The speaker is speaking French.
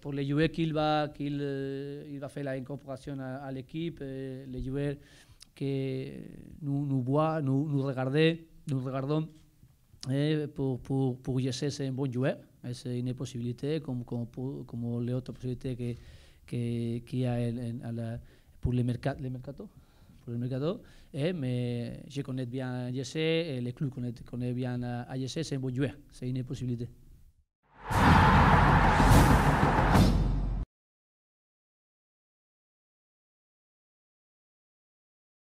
pour, les joueurs qu'il va, eh, va faire la incorporation à, l'équipe, eh, les joueurs que nous, voient, nous, nous regardons, eh, pour, pour, pour c'est un bon joueur, c'est une possibilité, comme, comme, comme les autres possibilités qu'il que, y a à la, pour les, mercato. le mercato. mais je connais bien Jesse, le club connaît, connaît bien à c'est un bon joueur, c'est une possibilité.